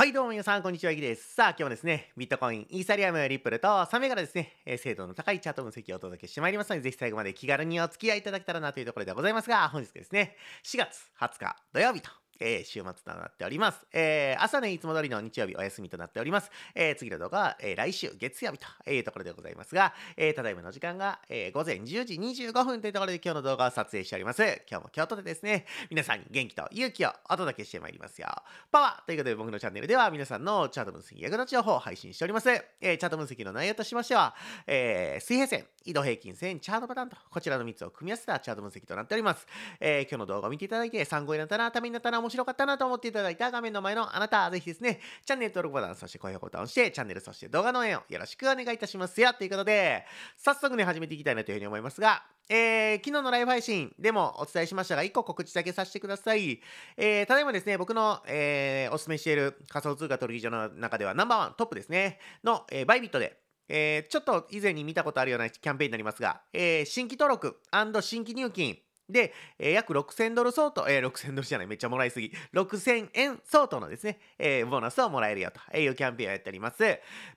はいどうも皆さんこんにちは、ゆきです。さあ今日もですね、ビットコイン、イーサリアム、リップルとサメからですね、精度の高いチャート分析をお届けしてまいりますので、ぜひ最後まで気軽にお付き合いいただけたらなというところでございますが、本日ですね、4月20日土曜日とえー、週末となっております。えー、朝ね、いつも通りの日曜日お休みとなっております。えー、次の動画は、え来週月曜日というところでございますが、えただいまの時間が、え午前10時25分というところで今日の動画を撮影しております。今日も京都でですね、皆さんに元気と勇気をお届けしてまいりますよ。パワーということで僕のチャンネルでは皆さんのチャート分析役立ち情報を配信しております。えチャート分析の内容としましては、え水平線、移動平均線、チャートパターンと、こちらの3つを組み合わせたチャート分析となっております。え今日の動画を見ていただいて参考になったな、ためになったな、面白かったなと思っていただいた画面の前のあなた、ぜひですね、チャンネル登録ボタン、そして高評価ボタンを押して、チャンネル、そして動画の応援をよろしくお願いいたしますよ。ということで、早速ね、始めていきたいなというふうに思いますが、えー、昨日のライブ配信でもお伝えしましたが、1個告知だけさせてください。えー、ただいまですね、僕の、えー、お勧めしている仮想通貨取引所の中ではナンバーワン、トップですね、の、えー、バイビットで、えー、ちょっと以前に見たことあるようなキャンペーンになりますが、えー、新規登録新規入金、で、えー、約6000ドル相当、えー、6000ドルじゃない、めっちゃもらいすぎ。6000円相当のですね、えー、ボーナスをもらえるよというキャンペーンをやっております。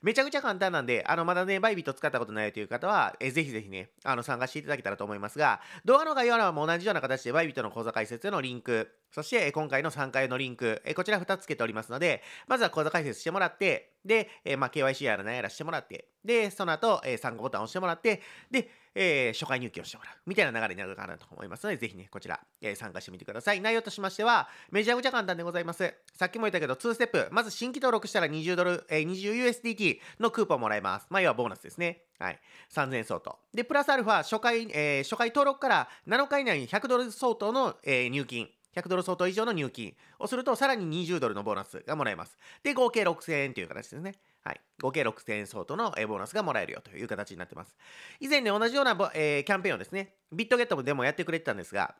めちゃくちゃ簡単なんで、あの、まだね、バイビット使ったことないという方は、えー、ぜひぜひね、あの、参加していただけたらと思いますが、動画の概要欄も同じような形でバイビットの講座解説へのリンク、そして、今回の3回のリンク、こちら2つ付けておりますので、まずは講座解説してもらって、で、まあ、KYC やら何やらしてもらって、で、その後、参加ボタンを押してもらって、で、えー、初回入金をしてもらう。みたいな流れになるかなと思いますので、ぜひね、こちら、えー、参加してみてください。内容としましては、めちゃくちゃ簡単でございます。さっきも言ったけど、2ステップ。まず新規登録したら20ドル、えー、20USDT のクーポンもらえます。まあ、要はボーナスですね。はい。3000円相当。で、プラスアルファ、初回、えー、初回登録から7日以内に100ドル相当の、えー、入金。100ドル相当以上の入金をすると、さらに20ドルのボーナスがもらえます。で、合計6000円という形ですね。はい。合計6000円相当のボーナスがもらえるよという形になってます。以前ね、同じような、えー、キャンペーンをですね、ビットゲットでもやってくれてたんですが、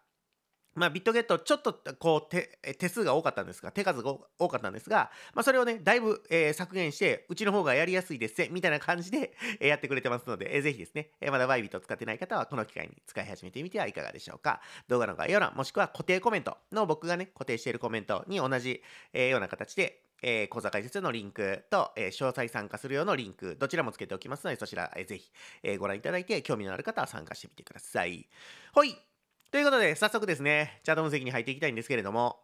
まあ、ビットゲット、ちょっとこう手手数が多かったんですが、手数が多かったんですが、まあ、それをね、だいぶ、えー、削減して、うちの方がやりやすいですみたいな感じで、えー、やってくれてますので、えー、ぜひですね、えー、まだバイビット使ってない方は、この機会に使い始めてみてはいかがでしょうか。動画の概要欄、もしくは固定コメントの僕がね、固定しているコメントに同じ、えー、ような形で、え講座解説のリンクと、えー、詳細参加する用のリンク、どちらもつけておきますので、そちら、えー、ぜひ、えー、ご覧いただいて、興味のある方は参加してみてください。ほいということで、早速ですね、チャート分析に入っていきたいんですけれども、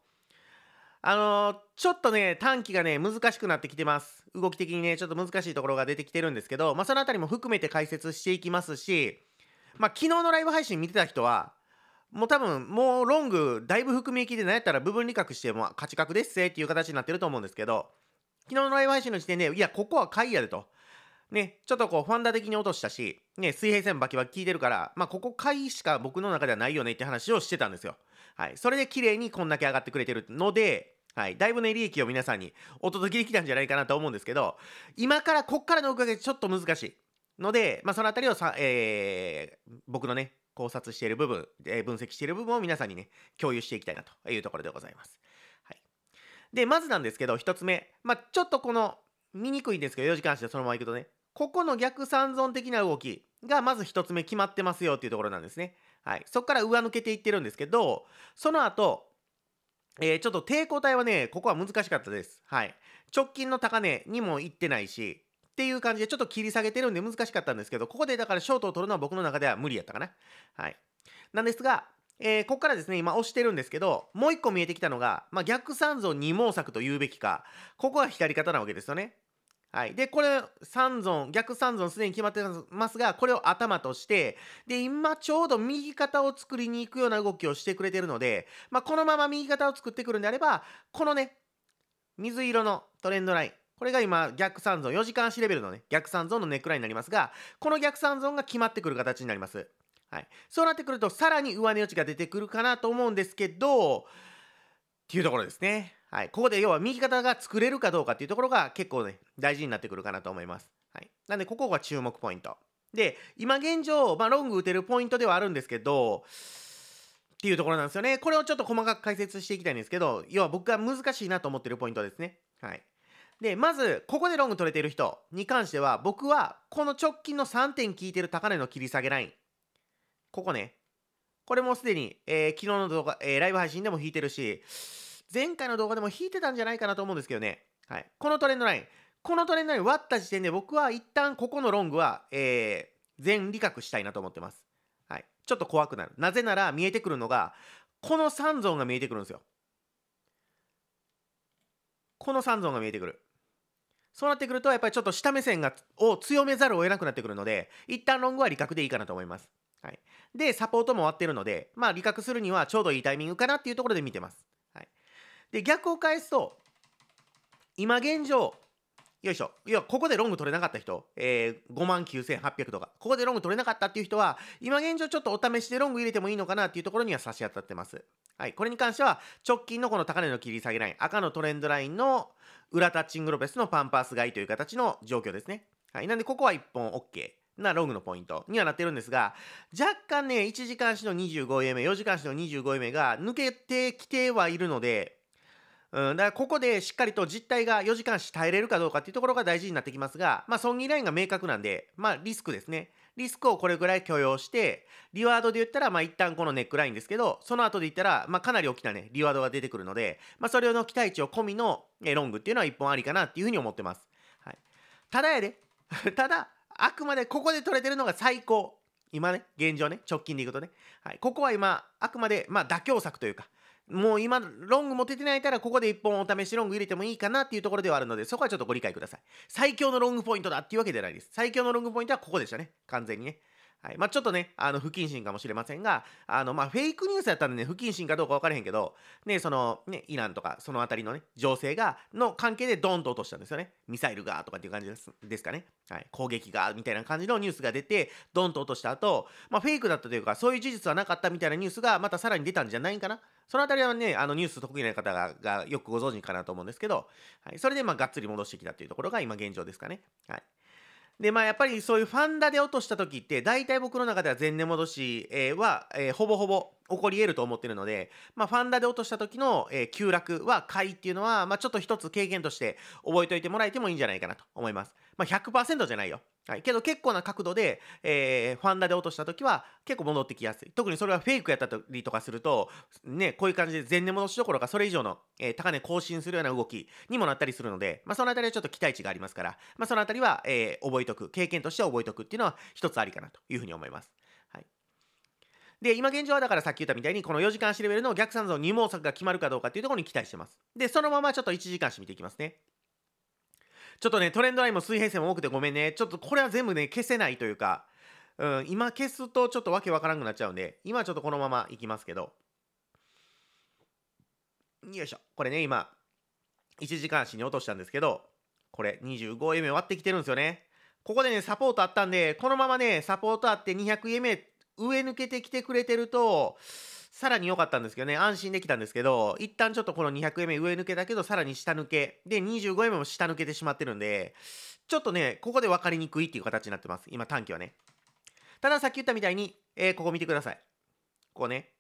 あのー、ちょっとね、短期がね、難しくなってきてます。動き的にね、ちょっと難しいところが出てきてるんですけど、まあ、そのあたりも含めて解説していきますし、まあ、昨日のライブ配信見てた人は、もう多分、もうロング、だいぶ含み益でんやったら部分理確しても、価値確ですせっていう形になってると思うんですけど、昨日のライブ配信の時点で、いや、ここは買いやでと。ね、ちょっとこう、ファンダ的に落としたし、ね、水平線バキバキ効いてるから、まあ、ここ回しか僕の中ではないよねって話をしてたんですよ。はい。それで綺麗にこんだけ上がってくれてるので、はい。だいぶね、利益を皆さんにお届けできたんじゃないかなと思うんですけど、今から、こっからのおかげでちょっと難しい。ので、まあ、そのあたりをさ、えー、僕のね、考察している部分、えー、分析している部分を皆さんにね、共有していきたいなというところでございます。はい。で、まずなんですけど、一つ目。まあ、ちょっとこの、見にくいんですけど、4時間足でそのまま行くとね、ここの逆三尊的な動きがまず一つ目決まってますよっていうところなんですね。はい。そこから上抜けていってるんですけど、その後、えー、ちょっと抵抗体はね、ここは難しかったです。はい。直近の高値にも行ってないし、っていう感じでちょっと切り下げてるんで難しかったんですけど、ここでだからショートを取るのは僕の中では無理やったかな。はい。なんですが、えー、ここからですね、今押してるんですけど、もう一個見えてきたのが、まあ、逆三尊二毛作と言うべきか、ここは左肩なわけですよね。はい。で、これ、三尊、逆三尊すでに決まってますが、これを頭として、で、今ちょうど右肩を作りに行くような動きをしてくれてるので、まあ、このまま右肩を作ってくるんであれば、このね、水色のトレンドライン、これが今、逆三尊、4時間足レベルのね、逆三尊のネックラインになりますが、この逆三尊が決まってくる形になります。はい。そうなってくると、さらに上値余地が出てくるかなと思うんですけど、っていうところですね。はい、ここで要は右肩が作れるかどうかっていうところが結構ね、大事になってくるかなと思います。はい。なんで、ここが注目ポイント。で、今現状、まあ、ロング打てるポイントではあるんですけど、っていうところなんですよね。これをちょっと細かく解説していきたいんですけど、要は僕が難しいなと思ってるポイントですね。はい。で、まず、ここでロング取れてる人に関しては、僕は、この直近の3点効いてる高値の切り下げライン。ここね。これもすでに、えー、昨日の動画、えー、ライブ配信でも引いてるし、前回の動画でも引いてたんじゃないかなと思うんですけどね。はい。このトレンドライン。このトレンドライン割った時点で僕は一旦ここのロングは、えー、全利確したいなと思ってます。はい。ちょっと怖くなる。なぜなら見えてくるのが、この3ゾーンが見えてくるんですよ。この3ゾーンが見えてくる。そうなってくると、やっぱりちょっと下目線がを強めざるを得なくなってくるので、一旦ロングは利確でいいかなと思います。はい。で、サポートも終わってるので、まあ、利確するにはちょうどいいタイミングかなっていうところで見てます。で、逆を返すと、今現状、よいしょ。いや、ここでロング取れなかった人、えー、59,800とか、ここでロング取れなかったっていう人は、今現状ちょっとお試しでロング入れてもいいのかなっていうところには差し当たってます。はい。これに関しては、直近のこの高値の切り下げライン、赤のトレンドラインの裏タッチングロペスのパンパース買いという形の状況ですね。はい。なんで、ここは1本 OK。なロングのポイントにはなってるんですが、若干ね、1時間足の25円目、4時間足の25円目が抜けてきてはいるので、うん、だからここでしっかりと実態が4時間し耐えれるかどうかっていうところが大事になってきますが、まあ、損切ラインが明確なんで、まあ、リスクですね。リスクをこれぐらい許容して、リワードで言ったら、まあ、一旦このネックラインですけど、その後で言ったら、まあ、かなり大きなね、リワードが出てくるので、まあ、それの期待値を込みの、え、ロングっていうのは一本ありかなっていうふうに思ってます。はい。ただやで、ただ、あくまでここで取れてるのが最高。今ね、現状ね、直近でいくとね。はい。ここは今、あくまで、まあ、妥協策というか、もう今、ロング持ててないから、ここで1本お試しロング入れてもいいかなっていうところではあるので、そこはちょっとご理解ください。最強のロングポイントだっていうわけじゃないです。最強のロングポイントはここでしたね。完全にね。はい。まあ、ちょっとね、あの、不謹慎かもしれませんが、あの、まあ、フェイクニュースやったんでね、不謹慎かどうか分からへんけど、ね、その、ね、イランとか、そのあたりのね、情勢が、の関係でドーンと落としたんですよね。ミサイルが、とかっていう感じですですかね。はい。攻撃が、みたいな感じのニュースが出て、ドーンと落とした後、まあ、フェイクだったというか、そういう事実はなかったみたいなニュースが、またさらに出たんじゃないかな。そのあたりはね、あのニュース得意な方ががよくご存知かなと思うんですけど、はい、それでまあがっつり戻してきたというところが今現状ですかね。はいで、まあやっぱりそういうファンダで落とした時って、大体僕の中では前年戻し、えは、えー、ほぼほぼ起こり得ると思ってるので、まあファンダで落とした時の、えー、急落は買いっていうのは、まあちょっと一つ経験として覚えておいてもらえてもいいんじゃないかなと思います。まあ100%じゃないよ。はい、けど結構な角度で、えー、ファンダで落とした時は結構戻ってきやすい特にそれはフェイクやったりとかするとねこういう感じで前年戻しどころかそれ以上の、えー、高値更新するような動きにもなったりするので、まあ、その辺りはちょっと期待値がありますから、まあ、その辺りは、えー、覚えとく経験として覚えとくっていうのは一つありかなというふうに思います。はいで、今現状はだからさっき言ったみたいに、この4時間足レベルの逆算像2毛作が決まるかどうかっていうところに期待してます。で、そのままちょっと1時間足見ていきますね。ちょっとねトレンドラインも水平線も多くてごめんねちょっとこれは全部ね消せないというか、うん、今消すとちょっとわけわからんくなっちゃうんで今ちょっとこのままいきますけどよいしょこれね今1時間足に落としたんですけどこれ25円目割ってきてるんですよねここでねサポートあったんでこのままねサポートあって200円目上抜けてきてくれてるとさらに良かったんですけどね、安心できたんですけど、一旦ちょっとこの200円目上抜けだけど、さらに下抜け。で、25円目も下抜けてしまってるんで、ちょっとね、ここで分かりにくいっていう形になってます。今、短期はね。ただ、さっき言ったみたいに、えー、ここ見てください。ここね。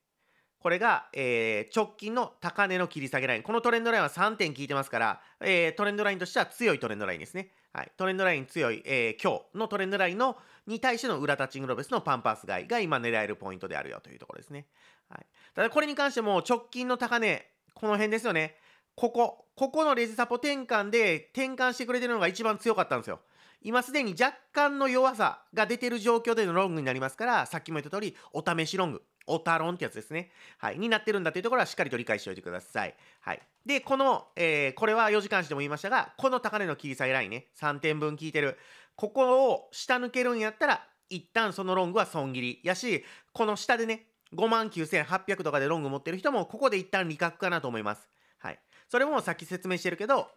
これが、えー、直近の高値の切り下げライン。このトレンドラインは3点効いてますから、えー、トレンドラインとしては強いトレンドラインですね。はい、トレンドライン強い、えー、今日のトレンドラインのに対しての裏タッチングロベスのパンパース買いが今狙えるポイントであるよというところですね。はい、ただこれに関しても直近の高値、この辺ですよね。ここ、ここのレジサポ転換で転換してくれてるのが一番強かったんですよ。今すでに若干の弱さが出てる状況でのロングになりますから、さっきも言った通り、お試しロング。オタロンってやつですね。はい。になってるんだというところはしっかりと理解しておいてください。はい。で、この、えー、これは4時間しても言いましたが、この高値の切り下げラインね、3点分効いてる。ここを下抜けるんやったら、一旦そのロングは損切りやし、この下でね、5万9800とかでロング持ってる人も、ここで一旦利確かなと思います。はい。それもさっき説明してるけど、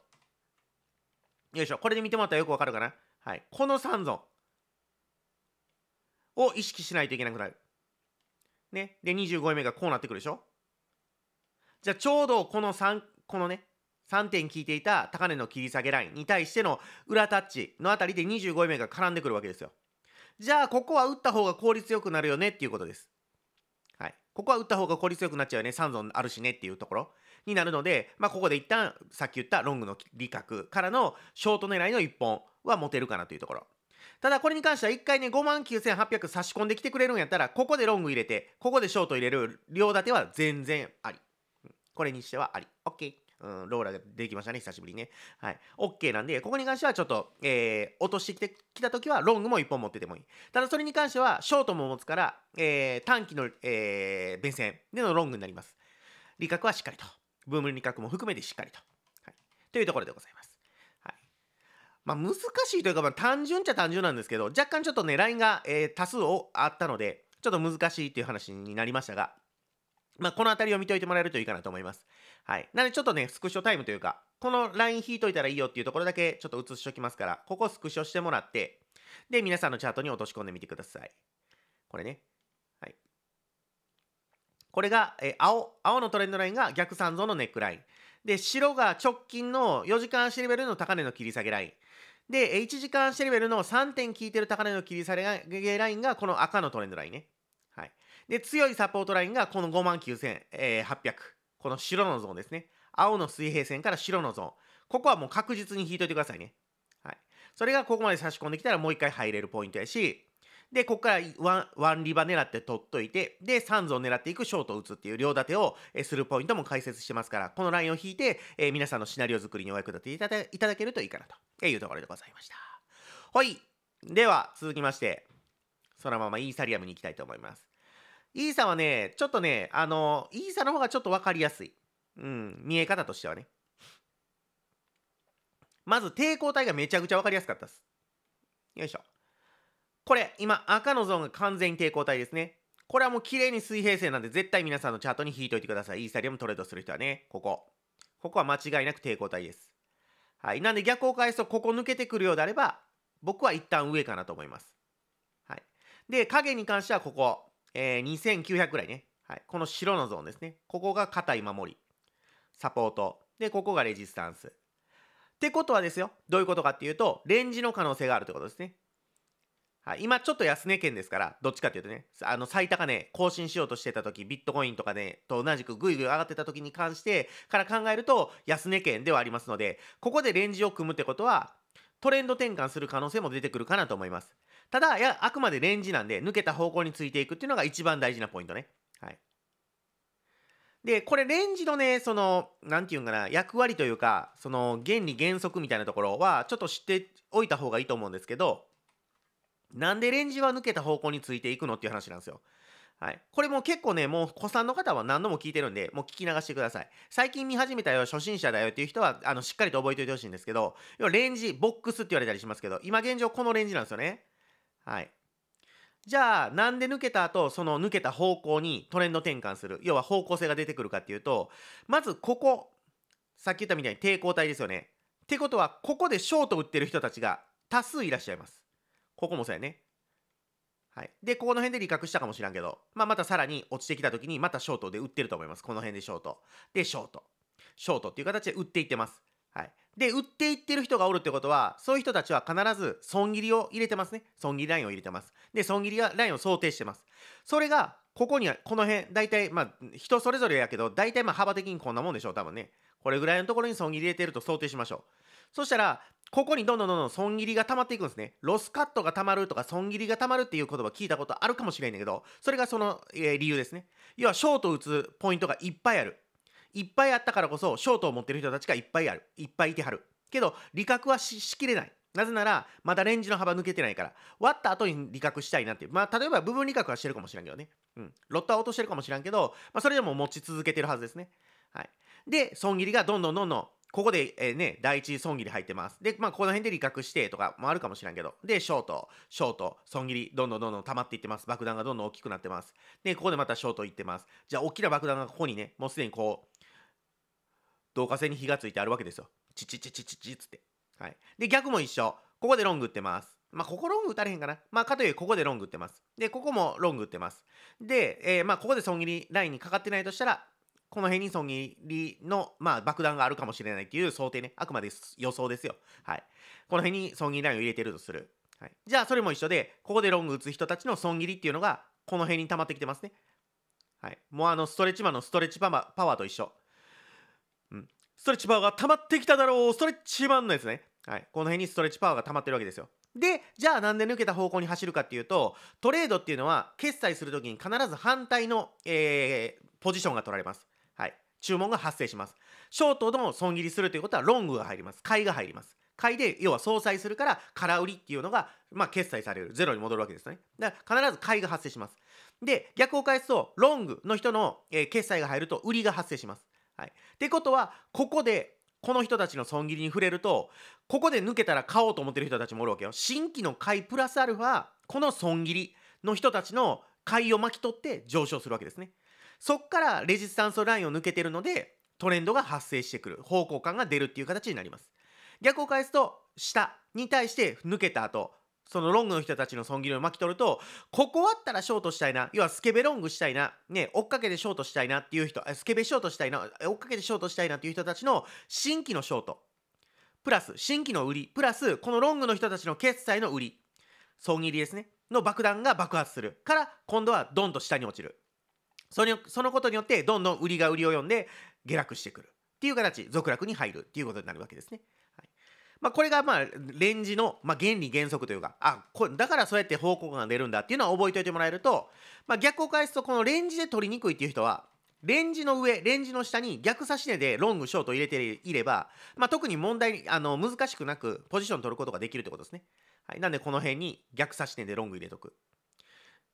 よいしょ。これで見てもらったらよくわかるかな。はい。この3損を意識しないといけなくなる。ね。で、25位目がこうなってくるでしょじゃあ、ちょうどこの3、このね、3点聞いていた高値の切り下げラインに対しての裏タッチのあたりで25位目が絡んでくるわけですよ。じゃあ、ここは打った方が効率よくなるよねっていうことです。ここは打った方が効率よくなっちゃうよね3存あるしねっていうところになるので、まあ、ここで一旦さっき言ったロングの利確からのショート狙いの1本は持てるかなというところただこれに関しては1回ね5万9800差し込んできてくれるんやったらここでロング入れてここでショート入れる両立ては全然ありこれにしてはあり OK うん、ローラが出てきましたね、久しぶりにね。はい。OK なんで、ここに関してはちょっと、えー、落としてきたときは、ロングも1本持っててもいい。ただ、それに関しては、ショートも持つから、えー、短期の、えー、弁線でのロングになります。理覚はしっかりと。ブーム理覚も含めてしっかりと。はい。というところでございます。まあ、難しいというか、まあ、単純っちゃ単純なんですけど、若干ちょっとね、ラインが、えー、多数をあったので、ちょっと難しいという話になりましたが、まあ、この辺りを見ておいてもらえるといいかなと思います。はい。なのでちょっとね、スクショタイムというか、このライン引いといたらいいよっていうところだけちょっと写しときますから、ここスクショしてもらって、で、皆さんのチャートに落とし込んでみてください。これね。はい。これが、え青、青のトレンドラインが逆三層のネックライン。で、白が直近の4時間足レベルの高値の切り下げライン。で、1時間足レベルの3点効いてる高値の切り下げラインがこの赤のトレンドラインね。はい。で、強いサポートラインがこの5万9800。この白のゾーンですね。青の水平線から白のゾーン。ここはもう確実に引いといてくださいね。はい。それがここまで差し込んできたらもう一回入れるポイントやし、で、ここからワン、ワンリバ狙って取っといて、で、3ゾーン狙っていくショートを打つっていう両立てをするポイントも解説してますから、このラインを引いて、えー、皆さんのシナリオ作りにお役立ていただいただけるといいかなというところでございました。はい。では、続きまして、そのままイーサリアムに行きたいと思います。イーサはね、ちょっとね、あの、イーサの方がちょっと分かりやすい。うん、見え方としてはね。まず抵抗体がめちゃくちゃ分かりやすかったです。よいしょ。これ、今、赤のゾーンが完全に抵抗体ですね。これはもう綺麗に水平線なんで、絶対皆さんのチャートに引いといてください。イーサリアムトレードする人はね、ここ。ここは間違いなく抵抗体です。はい。なんで逆を返すと、ここ抜けてくるようであれば、僕は一旦上かなと思います。はい。で、影に関してはここ。えー、2900ぐらいね、はい。この白のゾーンですね。ここが硬い守り。サポート。で、ここがレジスタンス。ってことはですよ、どういうことかっていうと、レンジの可能性があるってことですね。はい、今ちょっと安値圏ですから、どっちかっていうとね、あの最高値更新しようとしてた時、ビットコインとかね、と同じくぐいぐい上がってた時に関してから考えると安値圏ではありますので、ここでレンジを組むってことは、トレンド転換する可能性も出てくるかなと思います。ただ、いや、あくまでレンジなんで、抜けた方向についていくっていうのが一番大事なポイントね。はい。で、これレンジのね、その、なんていうんかな、役割というか、その原理原則みたいなところは、ちょっと知っておいた方がいいと思うんですけど、なんでレンジは抜けた方向についていくのっていう話なんですよ。はい。これも結構ね、もう子さんの方は何度も聞いてるんで、もう聞き流してください。最近見始めたよ、初心者だよっていう人は、あの、しっかりと覚えておいてほしいんですけど、要はレンジ、ボックスって言われたりしますけど、今現状このレンジなんですよね。はい。じゃあ、なんで抜けた後、その抜けた方向にトレンド転換する。要は方向性が出てくるかっていうと、まずここ、さっき言ったみたいに抵抗体ですよね。ってことは、ここでショート打ってる人たちが多数いらっしゃいます。ここもそうやね。はい。で、ここの辺で利確したかもしらんけど、まあ、またさらに落ちてきた時に、またショートで打ってると思います。この辺でショート。で、ショート。ショートっていう形で打っていってます。はい。で、売っていってる人がおるってことは、そういう人たちは必ず損切りを入れてますね。損切りラインを入れてます。で、損切りラインを想定してます。それが、ここには、この辺、大体、まあ、人それぞれやけど、大体まあ幅的にこんなもんでしょう、多分ね。これぐらいのところに損切り入れてると想定しましょう。そしたら、ここにどんどんどんどん損切りが溜まっていくんですね。ロスカットが溜まるとか損切りが溜まるっていう言葉聞いたことあるかもしれないんだけど、それがその、えー、理由ですね。要はショートを打つポイントがいっぱいある。いっぱいあったからこそショートを持ってる人たちがいっぱいあるいっぱいいてはるけど理覚はしきれないなぜならまだレンジの幅抜けてないから割った後に理覚したいなっていうまあ例えば部分理覚はしてるかもしれんけどねうんロットは落としてるかもしれんけど、まあ、それでも持ち続けてるはずですねはいで損切りがどんどんどんどんここで、えー、ね、第一損切り入ってます。で、まあ、この辺で利確してとかもあるかもしれんけど、で、ショート、ショート、損切り、どんどんどんどん溜まっていってます。爆弾がどんどん大きくなってます。で、ここでまたショートいってます。じゃあ、大きな爆弾がここにね、もうすでにこう、導火線に火がついてあるわけですよ。チチチチチチっつって。はい。で、逆も一緒。ここでロング打ってます。まあ、ここロング打たれへんかな。まあ、かといえここでロング打ってます。で、ここもロング打ってます。で、えー、まあ、ここで損切りラインにかかってないとしたら、この辺に損切りの、まあ、爆弾があるかもしれないっていう想定ね。あくまで予想ですよ。はい。この辺に損切りラインを入れてるとする。はい、じゃあ、それも一緒で、ここでロング打つ人たちの損切りっていうのが、この辺に溜まってきてますね。はい。もうあの、ストレッチマンのストレッチパワーと一緒。うん。ストレッチパワーが溜まってきただろうストレッチマンのやつね。はい。この辺にストレッチパワーが溜まってるわけですよ。で、じゃあなんで抜けた方向に走るかっていうと、トレードっていうのは、決済するときに必ず反対の、えー、ポジションが取られます。はい。注文が発生します。ショートの損切りするということは、ロングが入ります。買いが入ります。買いで、要は相殺するから、空売りっていうのが、まあ、決済される。ゼロに戻るわけですね。だから、必ず買いが発生します。で、逆を返すと、ロングの人の、えー、決済が入ると、売りが発生します。はい。ってことは、ここで、この人たちの損切りに触れると、ここで抜けたら買おうと思ってる人たちもおるわけよ。新規の買いプラスアルファ、この損切りの人たちの買いを巻き取って上昇するわけですね。そっからレジスタンスラインを抜けてるので、トレンドが発生してくる。方向感が出るっていう形になります。逆を返すと、下に対して抜けた後、そのロングの人たちの損切りを巻き取ると、ここあったらショートしたいな、要はスケベロングしたいな、ね、追っかけてショートしたいなっていう人、スケベショートしたいな、追っかけてショートしたいなっていう人たちの新規のショート、プラス新規の売り、プラスこのロングの人たちの決済の売り、損切りですね、の爆弾が爆発するから、今度はドンと下に落ちる。そそのことによって、どんどん売りが売りを読んで下落してくる。っていう形、続落に入るっていうことになるわけですね。まあ、これがまあレンジの、まあ、原理原則というかあこれだからそうやって方向感が出るんだっていうのは覚えておいてもらえると、まあ、逆を返すとこのレンジで取りにくいっていう人はレンジの上レンジの下に逆差し値でロングショート入れていれば、まあ、特に問題あの難しくなくポジション取ることができるってことですね、はい、なんでこの辺に逆差し値でロング入れとく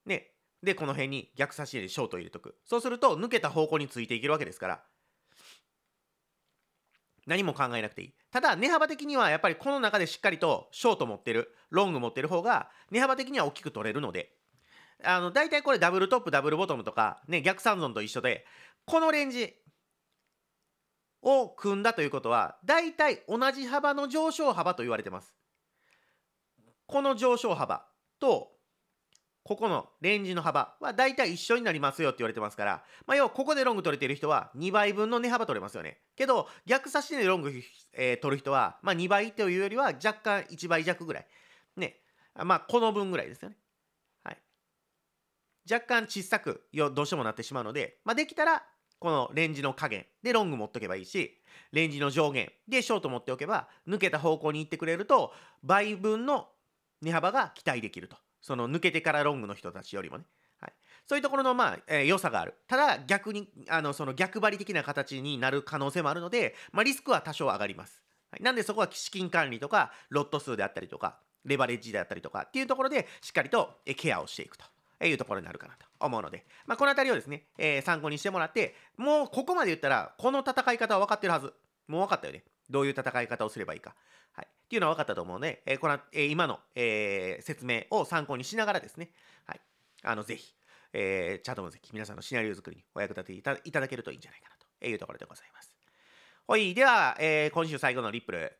ねでこの辺に逆差し値でショート入れとくそうすると抜けた方向についていけるわけですから何も考えなくていい。ただ、値幅的にはやっぱりこの中でしっかりとショート持ってる、ロング持ってる方が、値幅的には大きく取れるので、あの、大体これダブルトップ、ダブルボトムとか、ね、逆三尊と一緒で、このレンジを組んだということは、大体同じ幅の上昇幅と言われてます。この上昇幅とここのレンジの幅は大体一緒になりますよって言われてますから、まあ、要はここでロング取れてる人は2倍分の値幅取れますよね。けど、逆差しでロング、えー、取る人は、まあ、2倍というよりは若干1倍弱ぐらい。ね。まあ、この分ぐらいですよね。はい。若干小さくよどうしてもなってしまうので、まあ、できたら、このレンジの加減でロング持っとけばいいし、レンジの上限でショート持っておけば、抜けた方向に行ってくれると、倍分の値幅が期待できると。その抜けてからロングの人たちよりもね。はい、そういうところの、まあえー、良さがある。ただ、逆に、あのその逆張り的な形になる可能性もあるので、まあ、リスクは多少上がります。はい、なんで、そこは資金管理とか、ロット数であったりとか、レバレッジであったりとかっていうところで、しっかりと、えケアをしていくと。いうところになるかなと思うので、まあ、この辺りをですね、えー、参考にしてもらって、もうここまで言ったら、この戦い方は分かってるはず。もう分かったよね。どういう戦い方をすればいいか。はい、っていうのは分かったと思うので、えこのえ今の、え説明を参考にしながらですね、はい、あのぜひ、えチャート分析、皆さんのシナリオ作りにお役立ていただけるといいんじゃないかなというところでございます。はい、では、え今週最後のリップル。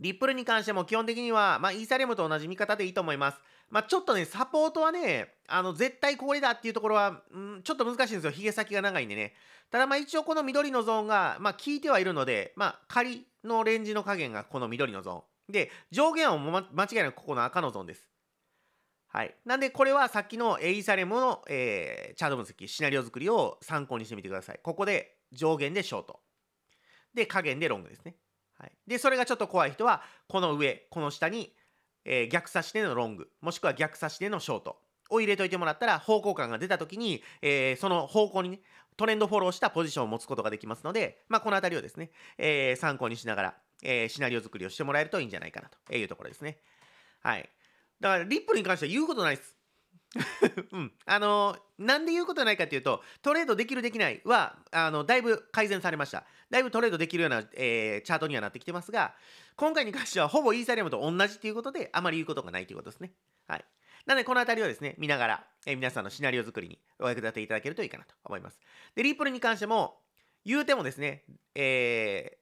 リップルに関しても基本的には、まあ、イーサリアムと同じ見方でいいと思います。まあ、ちょっとね、サポートはね、あの、絶対これだっていうところは、んちょっと難しいんですよ。ヒゲ先が長いんでね。ただ、まあ、一応この緑のゾーンが、まあ、効いてはいるので、まあ、仮のレンジの加減がこの緑のゾーン。で、上限はも、ま、間違いなくここの赤のゾーンです。はい。なんで、これはさっきのエイサレムの、えー、チャート分析、シナリオ作りを参考にしてみてください。ここで上限でショート。で、加減でロングですね。はい、でそれがちょっと怖い人はこの上この下に、えー、逆差しでのロングもしくは逆差しでのショートを入れといてもらったら方向感が出た時に、えー、その方向にねトレンドフォローしたポジションを持つことができますので、まあ、この辺りをですね、えー、参考にしながら、えー、シナリオ作りをしてもらえるといいんじゃないかなというところですね。はい。だから、リップルに関しては言うことないです。うん、あのなんで言うことないかというとトレードできるできないはあのだいぶ改善されましただいぶトレードできるような、えー、チャートにはなってきてますが今回に関してはほぼイーサリアムと同じということであまり言うことがないということですねはいなのでこの辺りをですね見ながら、えー、皆さんのシナリオ作りにお役立ていただけるといいかなと思いますでリップルに関しても言うてもですね、え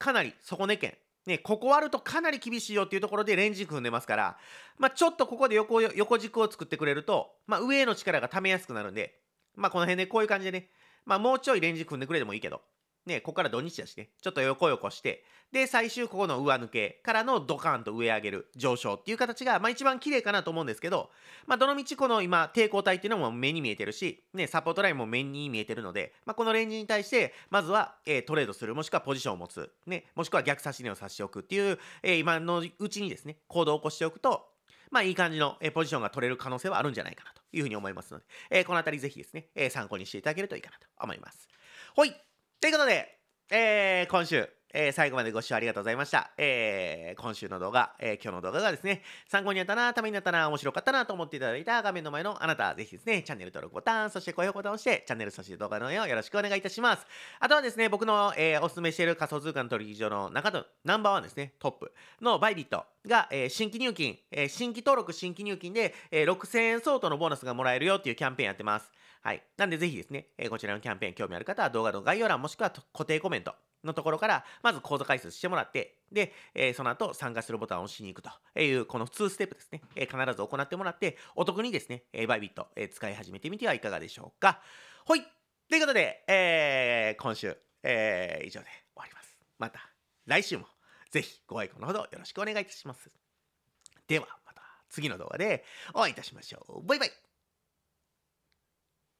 ー、かなり底値圏ね、ここ割るとかなり厳しいよっていうところでレンジ組踏んでますから、まあ、ちょっとここで横横軸を作ってくれると、まあ、上への力がためやすくなるんで、まあ、この辺でこういう感じでね、まあ、もうちょいレンジ組踏んでくれてもいいけど、ね、ここから土日だしね、ちょっと横横して、で、最終ここの上抜けからのドカンと上上げる上昇っていう形が、まあ一番綺麗かなと思うんですけど、まあどのみちこの今抵抗体っていうのも目に見えてるし、ね、サポートラインも目に見えてるので、まあこのレンジに対して、まずは、えー、トレードする、もしくはポジションを持つ、ね、もしくは逆差し値を差しておくっていう、えー、今のうちにですね、行動を起こしておくと、まあいい感じの、えポジションが取れる可能性はあるんじゃないかなというふうに思いますので、えー、このあたりぜひですね、えー、参考にしていただけるといいかなと思います。ほい。ということで、えー、今週、えー、最後までご視聴ありがとうございました。えー、今週の動画、えー、今日の動画がですね、参考になったな、ためになったな、面白かったなと思っていただいた画面の前のあなた、ぜひですね、チャンネル登録ボタン、そして高評価ボタンを押して、チャンネル、そして動画の内容よろしくお願いいたします。あとはですね、僕の、えー、お勧めしている仮想通貨の取引所の中のナンバーワンですね、トップのバイビットが、えー、新規入金、えー、新規登録、新規入金で、えー、6000円相当のボーナスがもらえるよっていうキャンペーンやってます。はい。なんでぜひですね、えこちらのキャンペーン興味ある方は動画の概要欄もしくは固定コメントのところから、まず講座開設してもらって、で、えその後参加するボタンを押しに行くという、この2ステップですね、え必ず行ってもらって、お得にですね、えバイビット、え使い始めてみてはいかがでしょうか。ほいということで、えー、今週、えー、以上で終わります。また来週もぜひご愛顧のほどよろしくお願いいたします。ではまた次の動画でお会いいたしましょう。バイバイ